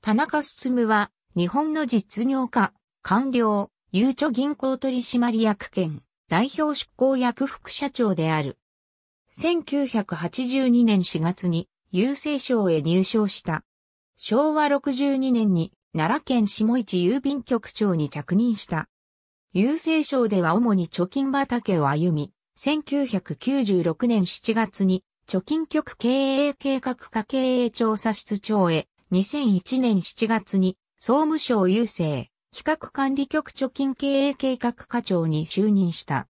田中進は、日本の実業家、官僚、ゆうちょ銀行取締役兼、代表執行役副社長である。1982年4月に、郵政省へ入省した。昭和62年に、奈良県下市郵便局長に着任した。郵政省では主に貯金畑を歩み、1996年7月に貯金局経営計画課経営調査室長へ2001年7月に総務省郵政企画管理局貯金経営計画課長に就任した。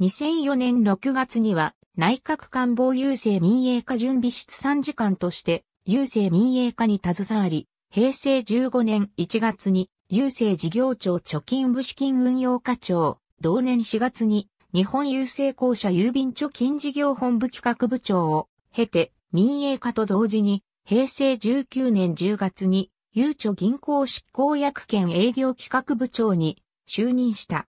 2004年6月には内閣官房郵政民営化準備室参事官として郵政民営化に携わり、平成15年1月に郵政事業庁貯金部資金運用課長、同年4月に日本郵政公社郵便貯金事業本部企画部長を経て民営化と同時に平成19年10月に、ゆうちょ銀行執行役兼営業企画部長に就任した。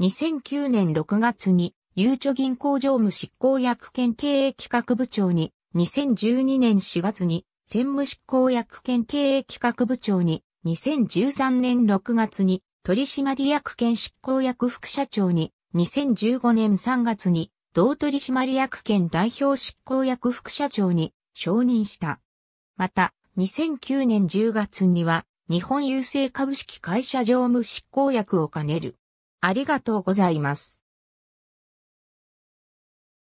2009年6月に、ゆうちょ銀行常務執行役兼経営企画部長に、2012年4月に、専務執行役兼経営企画部長に、2013年6月に、取締役兼執行役副社長に、2015年3月に、同取締役兼代表執行役副社長に、承認した。また、2009年10月には、日本郵政株式会社常務執行役を兼ねる。ありがとうございます。